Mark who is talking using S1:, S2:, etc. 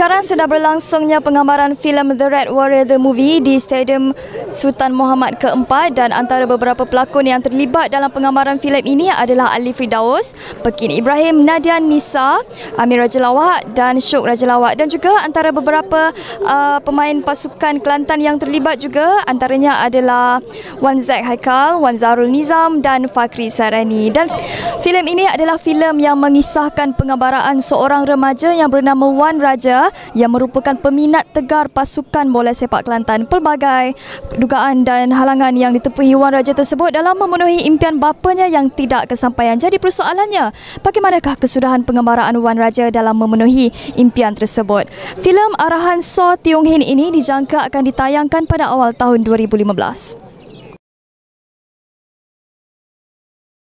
S1: Sekarang sedang berlangsungnya penggambaran filem The Red Warrior The Movie di Stadium Sultan Muhammad keempat dan antara beberapa pelakon yang terlibat dalam penggambaran filem ini adalah Ali Fridaus, Pekin Ibrahim, Nadia Nisa, Amir Raja Lawak dan Syok Raja Lawak dan juga antara beberapa uh, pemain pasukan Kelantan yang terlibat juga antaranya adalah Wan Zak Haikal, Wan Zarul Nizam dan Fakri Sarani. Dan filem ini adalah filem yang mengisahkan penggambaran seorang remaja yang bernama Wan Raja yang merupakan peminat tegar pasukan bola sepak Kelantan. Pelbagai dugaan dan halangan yang ditepuhi Wan Raja tersebut dalam memenuhi impian bapanya yang tidak kesampaian. Jadi persoalannya, bagaimanakah kesudahan pengembaraan Wan Raja dalam memenuhi impian tersebut? Filem arahan So Tiong Hin ini dijangka akan ditayangkan pada awal tahun 2015.